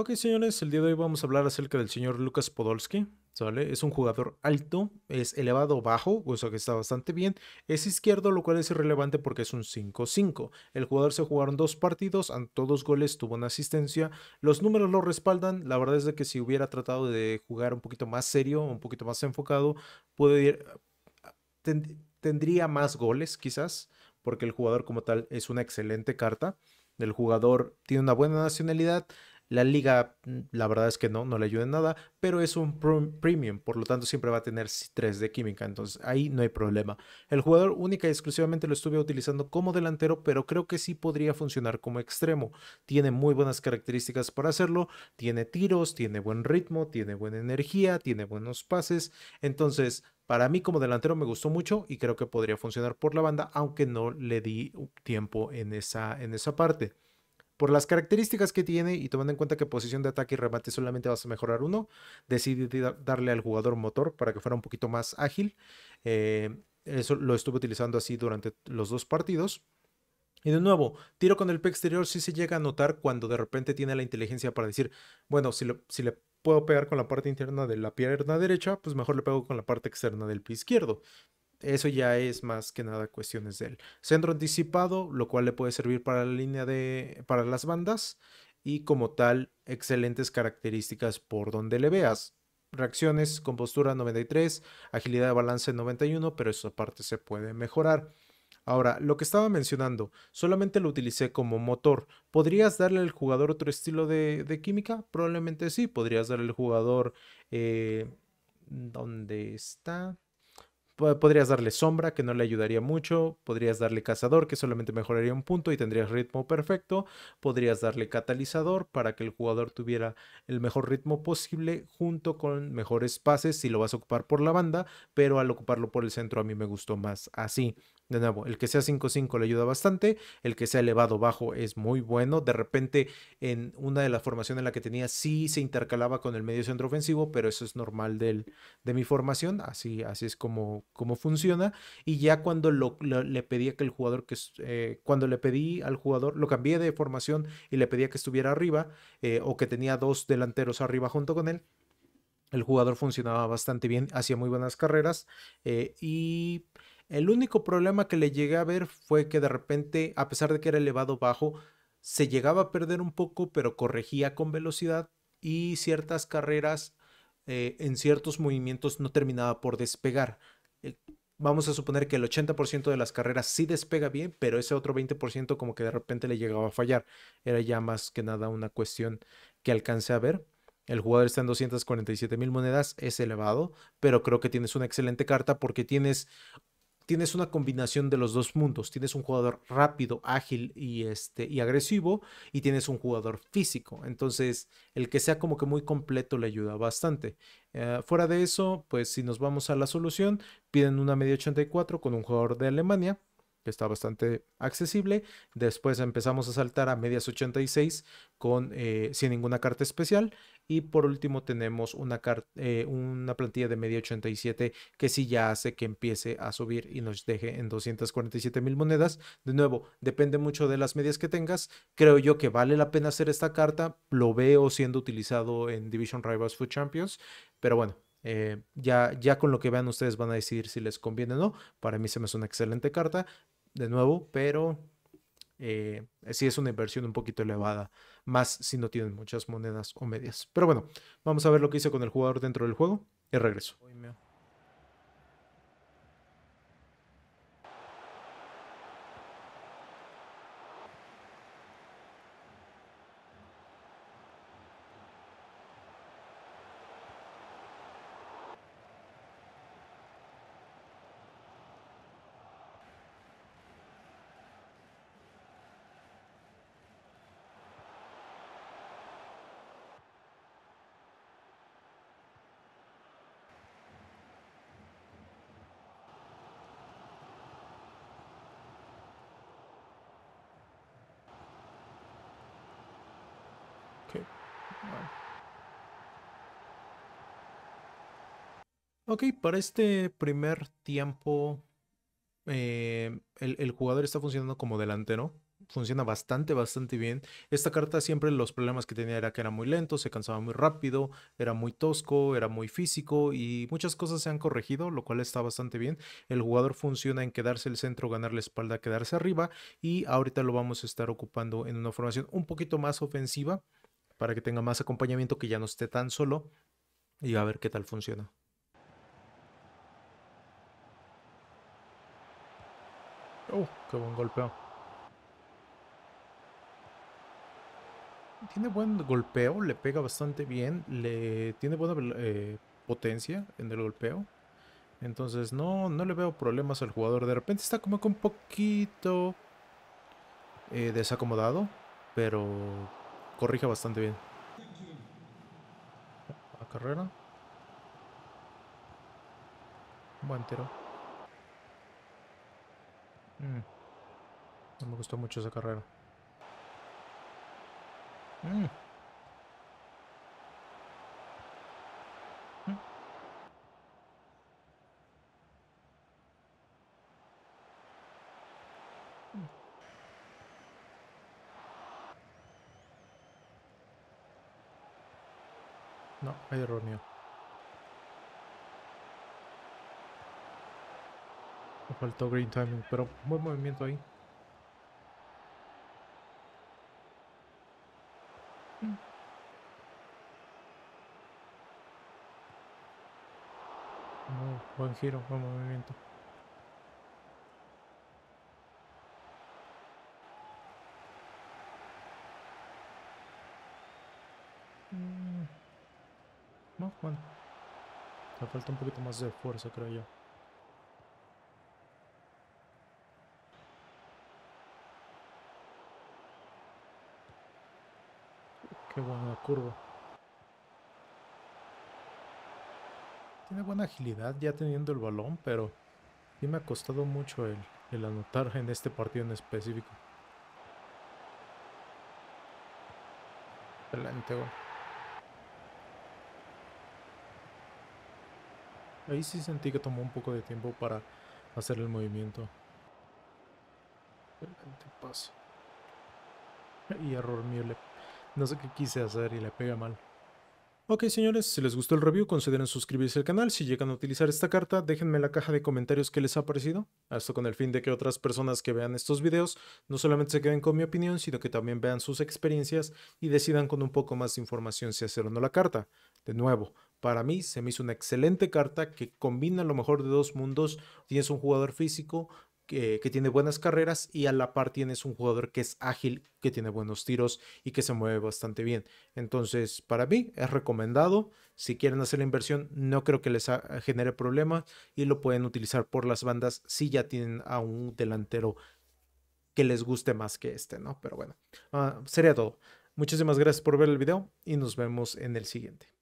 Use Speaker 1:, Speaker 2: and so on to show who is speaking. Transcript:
Speaker 1: Ok, señores, el día de hoy vamos a hablar acerca del señor Lucas Podolski. ¿Sale? Es un jugador alto, es elevado bajo, o sea que está bastante bien. Es izquierdo, lo cual es irrelevante porque es un 5-5. El jugador se jugaron dos partidos, anotó dos goles, tuvo una asistencia. Los números lo respaldan. La verdad es de que si hubiera tratado de jugar un poquito más serio, un poquito más enfocado, puede tendría más goles quizás, porque el jugador como tal es una excelente carta. El jugador tiene una buena nacionalidad. La liga, mm, la verdad es que no, no le ayuda en nada, pero es un premium, por lo tanto siempre va a tener 3 de química, entonces ahí no hay problema. El jugador única y exclusivamente lo estuve utilizando como delantero, pero creo que sí podría funcionar como extremo. Tiene muy buenas características para hacerlo, tiene tiros, tiene buen ritmo, tiene buena energía, tiene buenos pases, entonces para mí como delantero me gustó mucho y creo que podría funcionar por la banda, aunque no le di tiempo en esa, en esa parte por las características que tiene y tomando en cuenta que posición de ataque y remate solamente vas a mejorar uno, decidí darle al jugador motor para que fuera un poquito más ágil. Eh, eso lo estuve utilizando así durante los dos partidos. Y de nuevo, tiro con el pie exterior sí se llega a notar cuando de repente tiene la inteligencia para decir, bueno, si le puedo pegar con la parte interna de la pierna derecha, pues mejor le pego con la parte externa del pie izquierdo eso ya es más que nada cuestiones del centro anticipado, lo cual le puede servir para la línea de para las bandas y como tal excelentes características por donde le veas. Reacciones, compostura 93, agilidad de balance 91, pero eso aparte se puede mejorar. Ahora, lo que estaba mencionando, solamente lo utilicé como motor. ¿Podrías darle al jugador otro estilo de, química? Probablemente sí. Podrías darle al jugador... Eh, ¿Dónde está? Podrías darle sombra, que no le ayudaría mucho. Podrías darle cazador, que solamente mejoraría un punto y tendrías ritmo perfecto. Podrías darle catalizador para que el jugador tuviera el mejor ritmo posible junto con mejores pases si lo vas a ocupar por la banda, pero al ocuparlo por el centro a mí me gustó más así. De nuevo, el que sea 5-5 le ayuda bastante, el que sea elevado bajo es muy bueno. De repente, en una de las formaciones en la que tenía, sí se intercalaba con el medio centro ofensivo, pero eso es normal del, de mi formación, así, así es como, funciona. Y ya cuando le que el jugador, que eh, cuando le pedí al jugador, lo cambié de formación y le pedía que estuviera arriba eh, o que tenía dos delanteros arriba junto con él. El jugador funcionaba bastante bien, hacía muy buenas carreras eh, y el único problema que le llegué a ver fue que de repente, a pesar de que era elevado bajo, se llegaba a perder un poco, pero corregía con velocidad y ciertas carreras eh, en ciertos movimientos no terminaba por despegar. Eh, vamos a suponer que el 80% de las carreras sí despega bien, pero ese otro 20% como que de repente le llegaba a fallar. Era ya más que nada una cuestión que alcancé a ver. El jugador está en 247 mil monedas, es elevado, pero creo que tienes una excelente carta porque tienes tienes una combinación de los dos mundos. Tienes un jugador rápido, ágil y, este, y agresivo y tienes un jugador físico. Entonces, el que sea como que muy completo le ayuda bastante. Eh, fuera de eso, pues si nos vamos a la solución, piden una media 84 con un jugador de Alemania está bastante accesible. Después empezamos a saltar a medias 86 con, eh, sin ninguna carta especial. Y por último tenemos una, eh, una plantilla de media 87 que sí ya hace que empiece a subir y nos deje en 247 mil monedas. De nuevo, depende mucho de las medias que tengas. Creo yo que vale la pena hacer esta carta. Lo veo siendo utilizado en Division Rivals Food Champions. Pero bueno, eh, ya, ya con lo que vean ustedes van a decidir si les conviene o no. Para mí se me es una excelente carta, de nuevo, pero eh, sí es una inversión un poquito elevada, más si no tienen muchas monedas o medias. Pero bueno, vamos a ver lo que hice con el jugador dentro del juego y regreso. Ok, para este primer tiempo, eh, el, jugador está funcionando como delantero. Funciona bastante, bastante bien. Esta carta siempre los problemas que tenía era que era muy lento, se cansaba muy rápido, era muy tosco, era muy físico y muchas cosas se han corregido, lo cual está bastante bien. El jugador funciona en quedarse el centro, ganar la espalda, quedarse arriba y ahorita lo vamos a estar ocupando en una formación un poquito más ofensiva para que tenga más acompañamiento, que ya no esté tan solo y a ver qué tal funciona. Oh, qué buen golpeo. Tiene buen golpeo, le pega bastante bien, le tiene buena eh, potencia en el golpeo. Entonces no, no le veo problemas al jugador. De repente está como que un poquito eh, desacomodado, pero corrige bastante bien. La Carrera. Buen tiro. Mm. No me gustó mucho esa carrera. Mm. No, hay error mío. Me faltó green timing, pero buen movimiento ahí. Mm. buen giro, buen movimiento. Bueno, me falta un poquito más de fuerza creo yo. Qué buena curva. Tiene buena agilidad ya teniendo el balón, pero sí me ha costado mucho el, anotar en este partido en específico. Adelante Ahí sí sentí que tomó un poco de tiempo para hacer el movimiento. paso. Y error mío, no sé qué quise hacer y le pega mal. Ok señores, si les gustó el review consideren suscribirse al canal, si llegan a utilizar esta carta déjenme la caja de comentarios qué les ha parecido, esto con el fin de que otras personas que vean estos videos no solamente se queden con mi opinión sino que también vean sus experiencias y decidan con un poco más de información si hacer o no la carta. De nuevo, para mí se me hizo una excelente carta que combina lo mejor de dos mundos. Tienes un jugador físico que, tiene buenas carreras y a la par tienes un jugador que es ágil, que tiene buenos tiros y que se mueve bastante bien. Entonces, para mí es recomendado. Si quieren hacer la inversión, no creo que les genere problema y lo pueden utilizar por las bandas si ya tienen a un delantero que les guste más que este, ¿no? Pero bueno, ah, sería todo. Muchísimas gracias por ver el video y nos vemos en el siguiente.